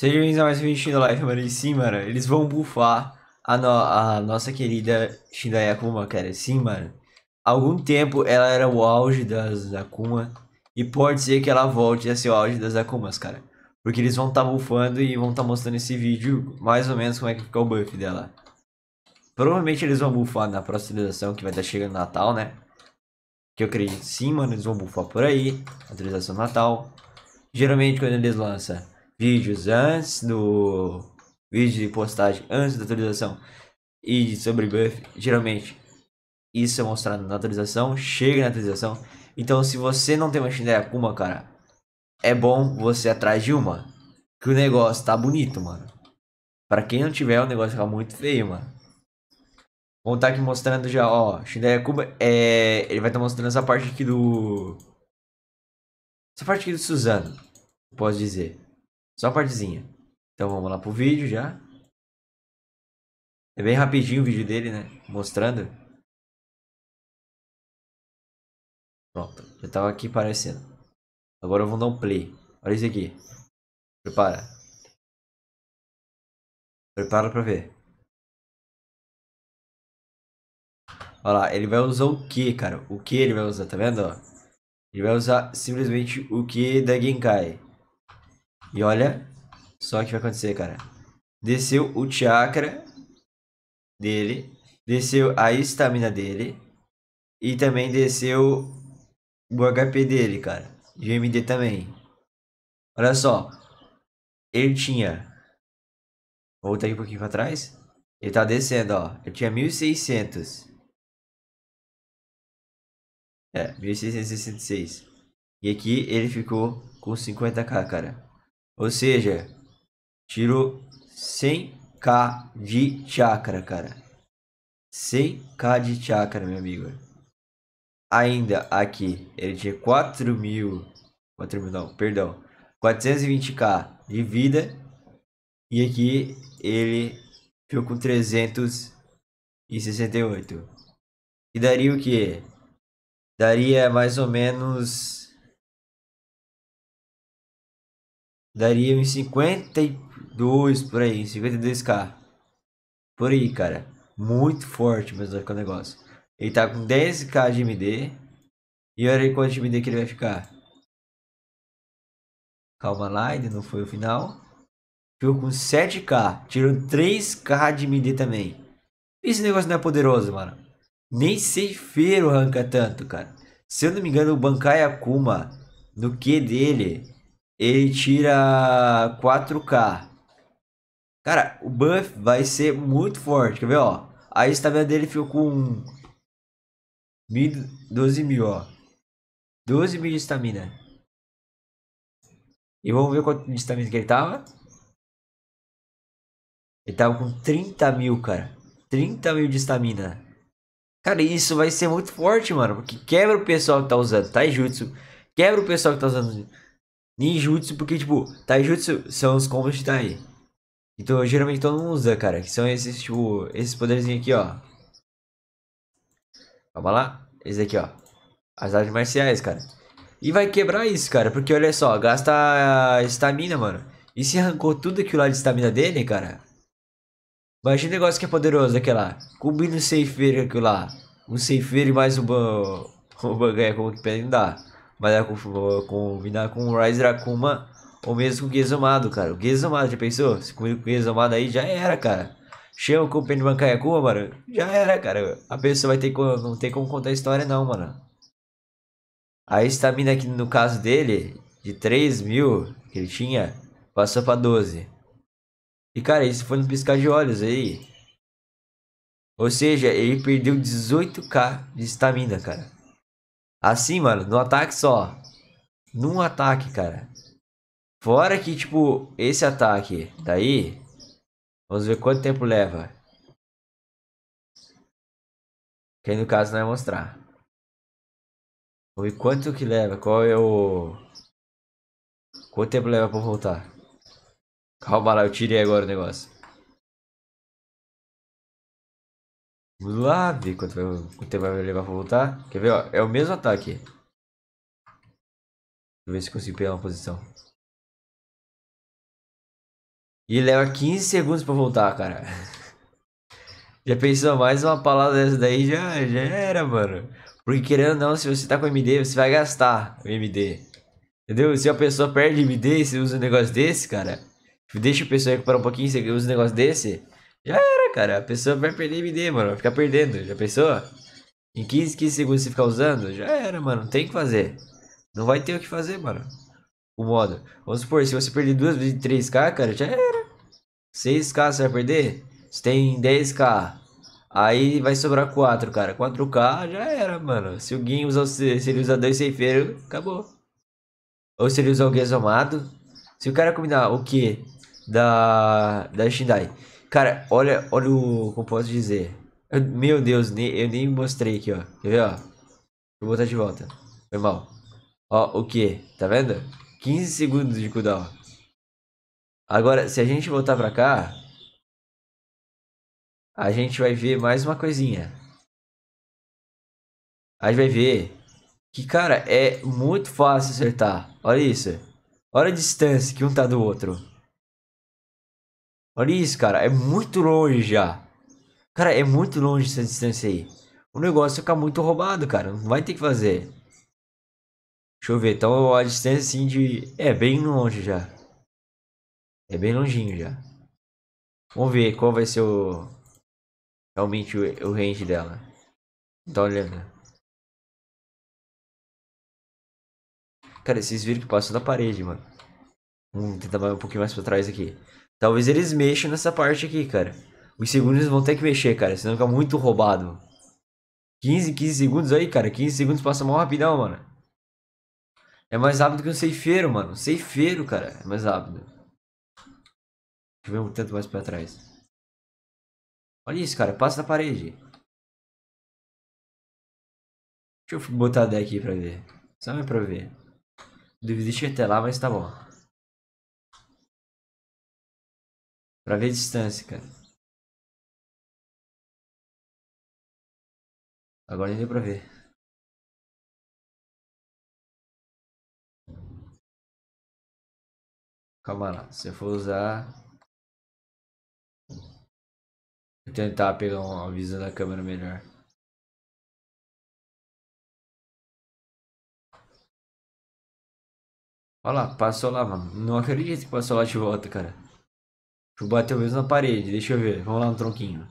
Seja bem vindos a mais um vídeo Live, mano. E sim, mano, eles vão bufar a, no a nossa querida Shindai Akuma, cara. Sim, mano. Há algum tempo ela era o auge das Akuma. E pode ser que ela volte a ser o auge das Akumas, cara. Porque eles vão estar tá bufando e vão estar tá mostrando esse vídeo mais ou menos como é que fica o buff dela. Provavelmente eles vão bufar na próxima atualização que vai estar tá chegando Natal, né? Que eu acredito sim, mano, eles vão bufar por aí. Atualização Natal. Geralmente quando eles lançam vídeos antes do vídeo de postagem, antes da atualização e sobre buff, geralmente isso é mostrado na atualização, chega na atualização. Então, se você não tem uma Shindai Akuma, cara, é bom você atrás de uma, que o negócio tá bonito, mano. Para quem não tiver, o negócio fica muito feio, mano. Vou estar tá aqui mostrando já, ó, Shindai Akuma, é, ele vai estar tá mostrando essa parte aqui do essa parte aqui do Suzano, posso dizer. Só a partezinha. Então vamos lá pro vídeo já. É bem rapidinho o vídeo dele, né? Mostrando. Pronto, já tava aqui aparecendo. Agora eu vou dar um play. Olha isso aqui. Prepara. Prepara pra ver. Olha lá, ele vai usar o que, cara? O que ele vai usar, tá vendo? Ó? Ele vai usar simplesmente o que da Genkai. E olha só o que vai acontecer, cara. Desceu o chakra dele, desceu a estamina dele e também desceu o HP dele, cara. E o MD também. Olha só. Ele tinha... Vou voltar aqui um pouquinho pra trás. Ele tá descendo, ó. Ele tinha 1600. É, 1666. E aqui ele ficou com 50k, cara. Ou seja, tirou 100k de chakra, cara. 100k de chakra, meu amigo. Ainda aqui, ele tinha 4 mil... 4 mil não, perdão. 420k de vida. E aqui ele ficou com 368. E daria o que? Daria mais ou menos Daria uns 52 por aí, 52k. Por aí, cara. Muito forte mesmo com o negócio. Ele tá com 10k de MD. E olha aí quanto de MD que ele vai ficar. Calma lá, ainda não foi o final. Ficou com 7k. Tirou 3k de MD também. Esse negócio não é poderoso, mano. Nem sei feiro arranca é tanto, cara. Se eu não me engano, o Bankai Akuma, no Q dele, ele tira 4K. Cara, o buff vai ser muito forte, quer ver, ó. A estamina dele ficou com 12 mil, ó. 12 mil de estamina. E vamos ver quanto de estamina que ele tava. Ele tava com 30 mil, cara. 30 mil de estamina. Cara, isso vai ser muito forte, mano. Porque quebra o pessoal que tá usando Tá, é Jutsu, Quebra o pessoal que tá usando ninjutsu, porque, tipo, taijutsu são os combos de tai. Então, geralmente todo mundo usa, cara. Que são esses, tipo, esses poderzinhos aqui, ó. vamos lá. Esse aqui, ó. As artes marciais, cara. E vai quebrar isso, cara. Porque, olha só, gasta estamina, mano. E se arrancou tudo aquilo lá de estamina dele, cara. Imagina o negócio que é poderoso aquele lá. Combina um ceifeiro com aquilo lá. Um ceifeiro e mais um, ban... ban banganha como que pena não dá. Vai dar com, combinar com o Rise Rakuma ou mesmo com o Gezumado, cara. O Gesomado, já pensou? Se com o Gezumado aí, já era, cara. Chama com o Penny Bancaiacu, mano. Já era, cara. A pessoa vai ter como, não tem como contar a história, não, mano. A estamina aqui, no caso dele, de 3 mil que ele tinha, passou pra 12. E, cara, isso foi no piscar de olhos aí. Ou seja, ele perdeu 18k de estamina, cara. Assim, mano, no ataque só. Num ataque, cara. Fora que, tipo, esse ataque daí. Vamos ver quanto tempo leva. Que aí, no caso não é mostrar. Vamos ver quanto que leva. Qual é o. Quanto tempo leva pra voltar? Calma lá, eu tirei agora o negócio. Vamos lá ver quanto, vai, quanto tempo vai levar pra voltar. Quer ver, ó? É o mesmo ataque. Deixa eu ver se consigo pegar uma posição. E leva 15 segundos pra voltar, cara. Já pensou mais uma palavra dessa daí? Já, já era, mano. Porque querendo ou não, se você tá com MD, você vai gastar o MD. Entendeu? Se a pessoa perde MD e você usa um negócio desse, cara. Deixa a pessoa recuperar um pouquinho e você usa um negócio desse. Já era, cara. A pessoa vai perder MD, mano. Vai ficar perdendo. Já pensou? Em 15, 15 segundos se ficar usando, já era, mano. Tem que fazer. Não vai ter o que fazer, mano. O modo. Vamos supor, se você perder duas vezes 3k, cara, já era. 6k você vai perder? Você tem 10k. Aí vai sobrar 4, cara. 4k já era, mano. Se o Guin usar, se ele usar dois feiro, acabou. Ou se ele usar o Guia Se o cara combinar o que da da Shindai Cara, olha, olha o. Como posso dizer? Eu, meu Deus, nem, eu nem mostrei aqui, ó. Quer ver, ó? Vou botar de volta. Foi mal. Ó, o que? Tá vendo? 15 segundos de cooldown. Agora, se a gente voltar pra cá. A gente vai ver mais uma coisinha. A gente vai ver que, cara, é muito fácil acertar. Olha isso. Olha a distância que um tá do outro. Olha isso, cara. É muito longe já. Cara, é muito longe essa distância aí. O negócio fica muito roubado, cara. Não vai ter que fazer. Deixa eu ver. Então a distância assim de. É bem longe já. É bem longinho já. Vamos ver qual vai ser o. Realmente o, o range dela. Tá olhando. Cara, vocês viram que passou da parede, mano. Vamos tentar mais um pouquinho mais pra trás aqui. Talvez eles mexam nessa parte aqui, cara. Os segundos vão ter que mexer, cara. Senão fica muito roubado. 15, 15 segundos aí, cara. 15 segundos passa mal rapidão, mano. É mais rápido que um ceifeiro, mano. Ceifeiro, cara. É mais rápido. Deixa eu ver um tanto mais pra trás. Olha isso, cara. Passa na parede. Deixa eu botar a deck aqui pra ver. Só pra ver. Deve de até lá, mas tá bom. Pra ver distância, cara. Agora deu pra ver. Calma lá, se eu for usar... Vou tentar pegar uma visão da câmera melhor. Olha lá, passou lá, mano. Não acredito que passou lá de volta, cara. Tu bateu mesmo na parede. Deixa eu ver. Vamos lá no tronquinho.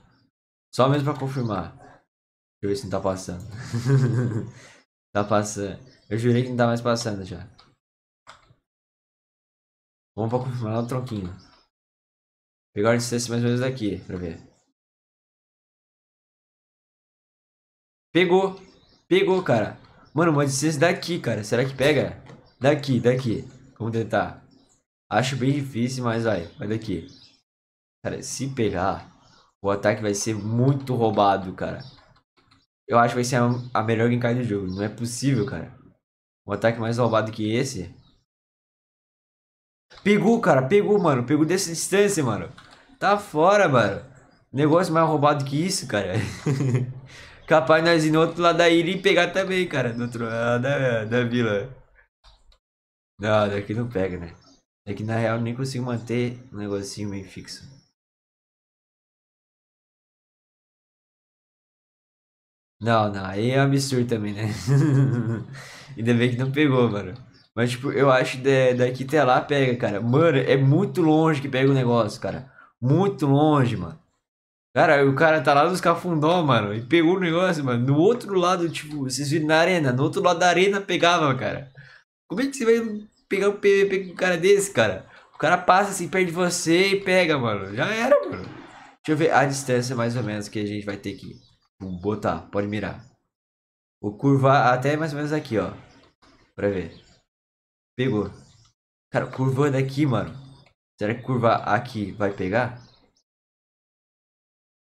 Só mesmo pra confirmar. Deixa eu ver se não tá passando. tá passando. Eu jurei que não tá mais passando já. Vamos pra confirmar lá no tronquinho. Pegar a distância mais ou menos daqui, pra ver. Pegou. Pegou, cara. Mano, uma distância daqui, cara. Será que pega? Daqui, daqui. Vamos tentar. Acho bem difícil, mas vai. Vai daqui. Cara, se pegar, o ataque vai ser muito roubado, cara. Eu acho que vai ser a, a melhor Genkai do jogo. Não é possível, cara. Um ataque mais roubado que esse. Pegou, cara. Pegou, mano. Pegou dessa distância, mano. Tá fora, mano. Negócio mais roubado que isso, cara. Capaz nós ir no outro lado da ilha e pegar também, cara. Do outro lado da, da vila. Não, daqui não pega, né? É que na real nem consigo manter um negocinho meio fixo. Não, não, aí é absurdo também, né? Ainda bem que não pegou, mano. Mas, tipo, eu acho que daqui até lá pega, cara. Mano, é muito longe que pega o negócio, cara. Muito longe, mano. Cara, o cara tá lá nos cafundó, mano, e pegou o negócio, mano. No outro lado, tipo, vocês viram na arena, no outro lado da arena pegava, cara. Como é que você vai pegar um PVP com um cara desse, cara? O cara passa assim perto de você e pega, mano. Já era, mano. Deixa eu ver a distância mais ou menos que a gente vai ter que ir. Vou botar, pode mirar. Vou curvar até mais ou menos aqui, ó. Pra ver. Pegou. Cara, curvando aqui, mano. Será que curvar aqui vai pegar?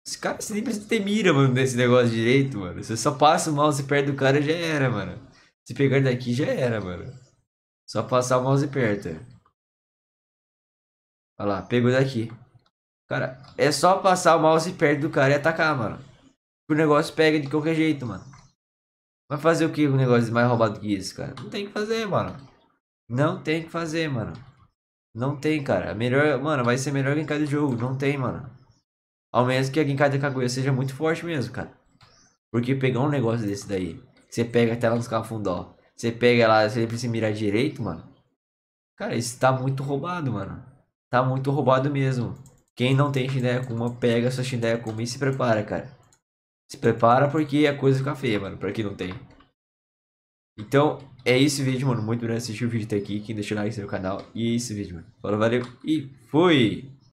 Esse cara, você nem precisa ter mira, mano, nesse negócio direito, mano. Você só passa o mouse perto do cara, já era, mano. Se pegar daqui, já era, mano. Só passar o mouse perto. Olha lá, pegou daqui. Cara, é só passar o mouse perto do cara e atacar, mano o negócio pega de qualquer jeito, mano. Vai fazer o que com um negócio mais roubado que isso, cara? Não tem que fazer, mano. Não tem que fazer, mano. Não tem, cara. É melhor, mano, vai ser melhor em cada jogo. Não tem, mano. Ao menos que a Genkaido Kaguya seja muito forte mesmo, cara. Porque pegar um negócio desse daí, você pega até lá nos cafundó, você pega lá, você precisa mirar direito, mano. Cara, isso tá muito roubado, mano. Tá muito roubado mesmo. Quem não tem Shindeia Kuma, pega sua Shindeia Kuma e se prepara, cara. Se prepara porque a coisa fica feia, mano, pra quem não tem. Então, é esse vídeo, mano. Muito obrigado por assistir o vídeo até aqui. Quem deixou o like no canal. E é esse vídeo, mano. Falou, valeu e fui!